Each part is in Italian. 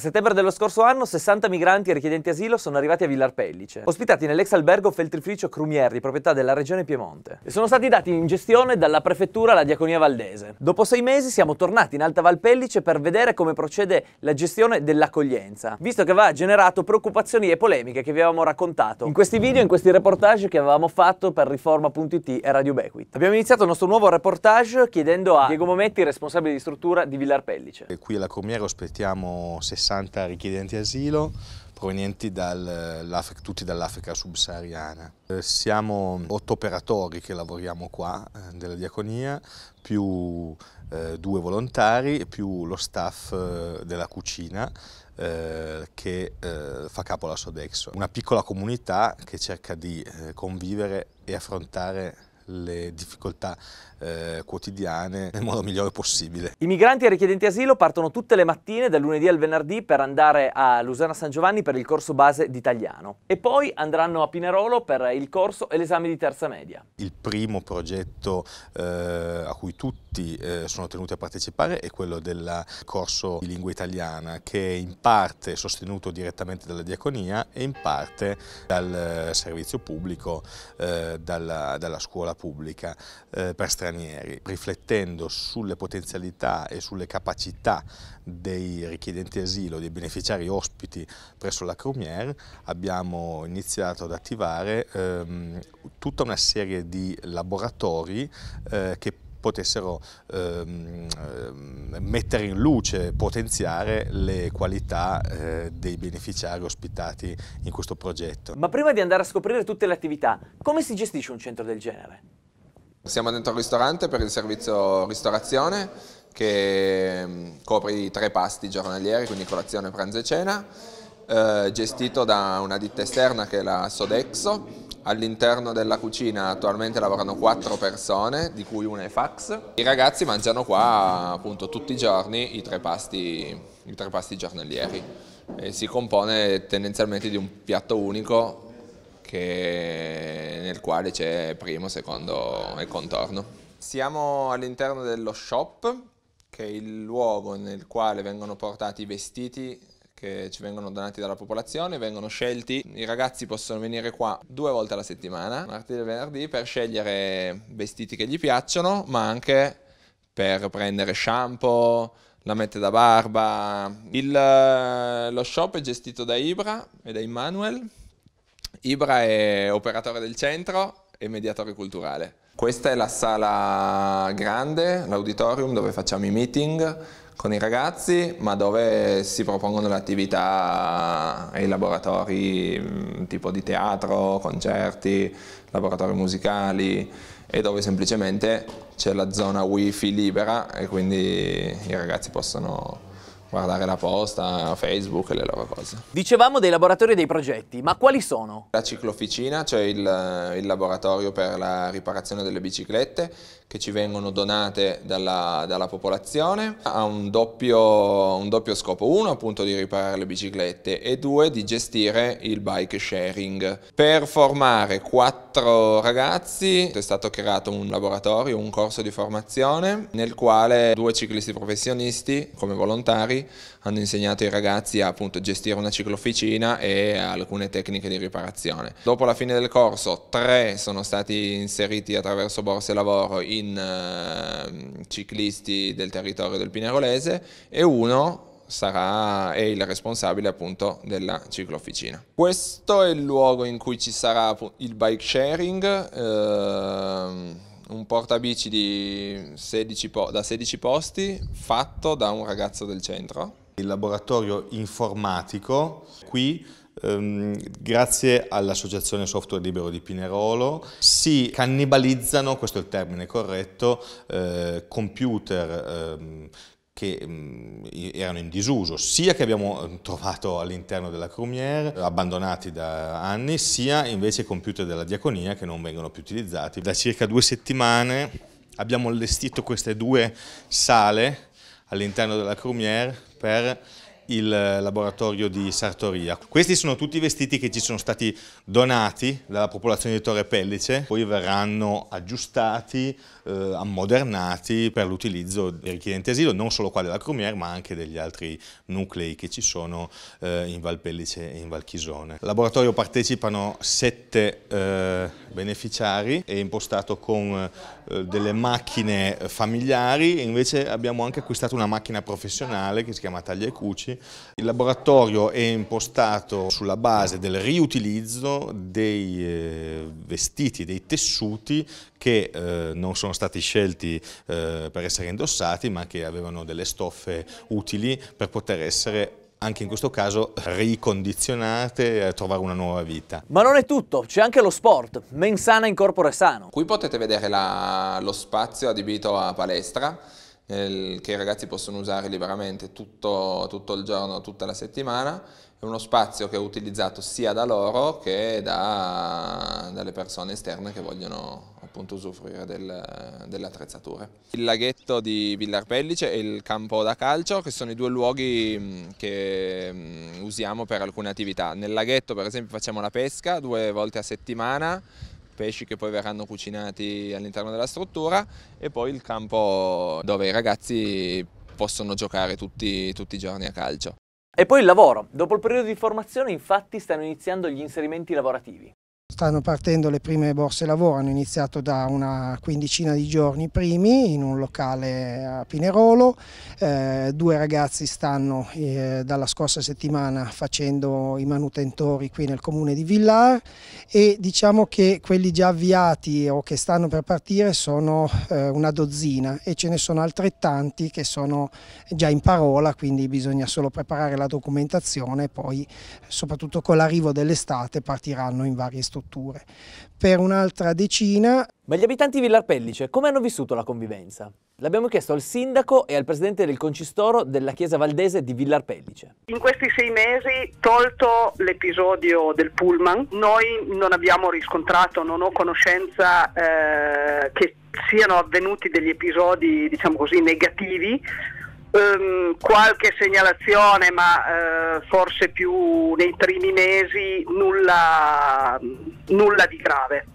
settembre dello scorso anno 60 migranti e richiedenti asilo sono arrivati a Villar Pellice, ospitati nell'ex albergo Feltrificio Crumieri, proprietà della regione Piemonte, e sono stati dati in gestione dalla prefettura alla Diaconia Valdese. Dopo sei mesi siamo tornati in Alta Valpellice per vedere come procede la gestione dell'accoglienza, visto che aveva generato preoccupazioni e polemiche che vi avevamo raccontato in questi video, in questi reportage che avevamo fatto per Riforma.it e Radio Bequit. Abbiamo iniziato il nostro nuovo reportage chiedendo a Diego Mometti, responsabile di struttura di Villar Pellice. E qui alla Comiera ospitiamo 60 60 richiedenti asilo provenienti dal, tutti dall'Africa subsahariana. Eh, siamo otto operatori che lavoriamo qua della eh, diaconia, più eh, due volontari, più lo staff eh, della cucina eh, che fa capo alla Sodexo. Una piccola comunità che cerca di convivere e affrontare le difficoltà eh, quotidiane nel modo migliore possibile. I migranti e i richiedenti asilo partono tutte le mattine dal lunedì al venerdì per andare a Lusana San Giovanni per il corso base di italiano e poi andranno a Pinerolo per il corso e l'esame di terza media. Il primo progetto eh, a cui tutti eh, sono tenuti a partecipare è quello del corso di lingua italiana che è in parte sostenuto direttamente dalla diaconia e in parte dal eh, servizio pubblico, eh, dalla, dalla scuola pubblica eh, per stranieri, riflettendo sulle potenzialità e sulle capacità dei richiedenti asilo, dei beneficiari ospiti presso la Crumière, abbiamo iniziato ad attivare ehm, tutta una serie di laboratori eh, che potessero ehm, ehm, mettere in luce, potenziare le qualità eh, dei beneficiari ospitati in questo progetto. Ma prima di andare a scoprire tutte le attività, come si gestisce un centro del genere? Siamo dentro al ristorante per il servizio ristorazione che ehm, copre i tre pasti giornalieri, quindi colazione, pranzo e cena, eh, gestito da una ditta esterna che è la Sodexo, All'interno della cucina attualmente lavorano quattro persone, di cui una è fax. I ragazzi mangiano qua appunto tutti i giorni i tre pasti, i tre pasti giornalieri. E si compone tendenzialmente di un piatto unico nel quale c'è primo, secondo e contorno. Siamo all'interno dello shop, che è il luogo nel quale vengono portati i vestiti che ci vengono donati dalla popolazione, vengono scelti, i ragazzi possono venire qua due volte alla settimana, martedì e venerdì, per scegliere vestiti che gli piacciono, ma anche per prendere shampoo, la mette da barba. Il, eh, lo shop è gestito da Ibra e da Immanuel. Ibra è operatore del centro e mediatore culturale. Questa è la sala grande, l'auditorium dove facciamo i meeting con i ragazzi, ma dove si propongono le attività e i laboratori mm, tipo di teatro, concerti, laboratori musicali e dove semplicemente c'è la zona wifi libera e quindi i ragazzi possono guardare la posta, Facebook e le loro cose. Dicevamo dei laboratori e dei progetti, ma quali sono? La cicloficina, cioè il, il laboratorio per la riparazione delle biciclette che ci vengono donate dalla, dalla popolazione, ha un doppio, un doppio scopo, uno appunto di riparare le biciclette e due di gestire il bike sharing. Per formare quattro ragazzi è stato creato un laboratorio, un corso di formazione nel quale due ciclisti professionisti come volontari hanno insegnato ai ragazzi a appunto, gestire una ciclofficina e alcune tecniche di riparazione. Dopo la fine del corso tre sono stati inseriti attraverso borse lavoro in eh, ciclisti del territorio del Pinerolese e uno sarà è il responsabile appunto della ciclofficina. Questo è il luogo in cui ci sarà il bike sharing. Ehm, un portabici di 16 da 16 posti fatto da un ragazzo del centro. Il laboratorio informatico qui Um, grazie all'associazione Software Libero di Pinerolo si cannibalizzano, questo è il termine corretto, eh, computer eh, che mh, mm, erano in disuso, sia che abbiamo mm, trovato all'interno della Crumière, abbandonati da anni, sia invece i computer della Diaconia che non vengono più utilizzati. Da circa due settimane abbiamo allestito queste due sale all'interno della Crumière per il laboratorio di Sartoria. Questi sono tutti i vestiti che ci sono stati donati dalla popolazione di Torre Pellice, poi verranno aggiustati, eh, ammodernati per l'utilizzo dei richiedenti asilo, non solo qua della Crumier ma anche degli altri nuclei che ci sono eh, in Val Pellice e in Val Chisone. Al laboratorio partecipano sette eh, beneficiari, è impostato con eh, delle macchine familiari invece abbiamo anche acquistato una macchina professionale che si chiama Taglia e Cuci il laboratorio è impostato sulla base del riutilizzo dei eh, vestiti, dei tessuti che eh, non sono stati scelti eh, per essere indossati ma che avevano delle stoffe utili per poter essere anche in questo caso ricondizionate a trovare una nuova vita. Ma non è tutto, c'è anche lo sport, mensana in corpore sano. Qui potete vedere la, lo spazio adibito a palestra eh, che i ragazzi possono usare liberamente tutto, tutto il giorno, tutta la settimana, è uno spazio che è utilizzato sia da loro che da, dalle persone esterne che vogliono appunto usufruire del, delle attrezzature. Il laghetto di Villarpellice e il campo da calcio che sono i due luoghi mm, che mm, usiamo per alcune attività. Nel laghetto per esempio facciamo la pesca due volte a settimana pesci che poi verranno cucinati all'interno della struttura e poi il campo dove i ragazzi possono giocare tutti, tutti i giorni a calcio. E poi il lavoro. Dopo il periodo di formazione infatti stanno iniziando gli inserimenti lavorativi stanno partendo le prime borse lavoro, hanno iniziato da una quindicina di giorni primi in un locale a Pinerolo, eh, due ragazzi stanno eh, dalla scorsa settimana facendo i manutentori qui nel comune di Villar e diciamo che quelli già avviati o che stanno per partire sono eh, una dozzina e ce ne sono altrettanti che sono già in parola, quindi bisogna solo preparare la documentazione e poi soprattutto con l'arrivo dell'estate partiranno in varie strutture strutture, per un'altra decina. Ma gli abitanti di Villar Pellice come hanno vissuto la convivenza? L'abbiamo chiesto al sindaco e al presidente del concistoro della chiesa valdese di Villar Pellice. In questi sei mesi, tolto l'episodio del pullman, noi non abbiamo riscontrato, non ho conoscenza eh, che siano avvenuti degli episodi, diciamo così, negativi Um, qualche segnalazione, ma uh, forse più nei primi mesi, nulla, nulla, di grave.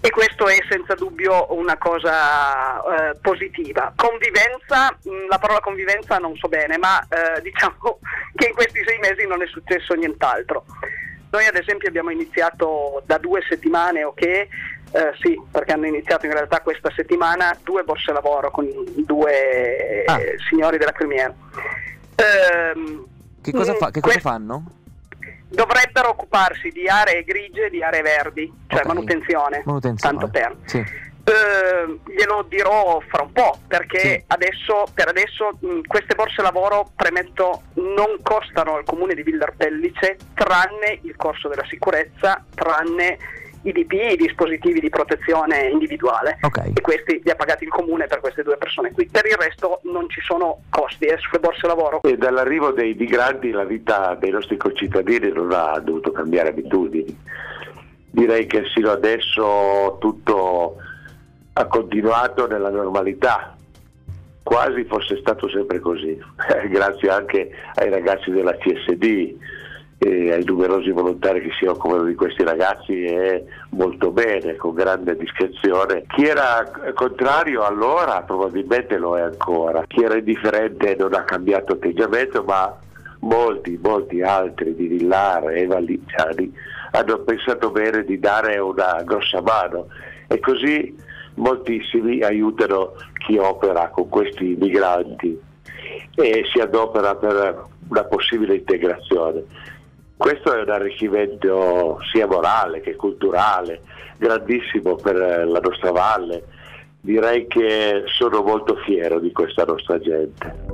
E questo è senza dubbio una cosa uh, positiva. Convivenza, mh, mm, la parola convivenza non so bene, ma uh, diciamo che in questi sei mesi non è successo nient'altro. Noi ad esempio abbiamo iniziato da due settimane, ok? Eh, sì, perché hanno iniziato in realtà questa settimana due borse lavoro con due ah. Eh, signori della Crimea. Eh, che cosa, mm, fa- che cosa fanno? Dovrebbero occuparsi di aree grigie e di aree verdi, cioè okay. manutenzione, manutenzione, tanto per. Sì. Eh, glielo dirò fra un po' perché sì. adesso, per adesso mh, mm, queste borse lavoro, premetto, non costano al comune di Villarpellice tranne il corso della sicurezza, tranne IDP, i dispositivi di protezione individuale okay. e questi li ha pagati il comune per queste due persone qui. Per il resto non ci sono costi è eh, sulle borse lavoro. E dall'arrivo dei migranti la vita dei nostri concittadini non ha dovuto cambiare abitudini. Direi che sino adesso tutto ha continuato nella normalità, quasi fosse stato sempre così, grazie anche ai ragazzi della CSD e ai numerosi volontari che si occupano di questi ragazzi è molto bene, con grande discrezione. Chi era contrario allora probabilmente lo è ancora, chi era indifferente non ha cambiato atteggiamento, ma molti, molti altri di Villar e Valligiani hanno pensato bene di dare una grossa mano e così moltissimi aiutano chi opera con questi migranti e si adopera per una possibile integrazione. Questo è un arricchimento sia morale che culturale, grandissimo per eh, la nostra valle. Direi che sono molto fiero di questa nostra gente.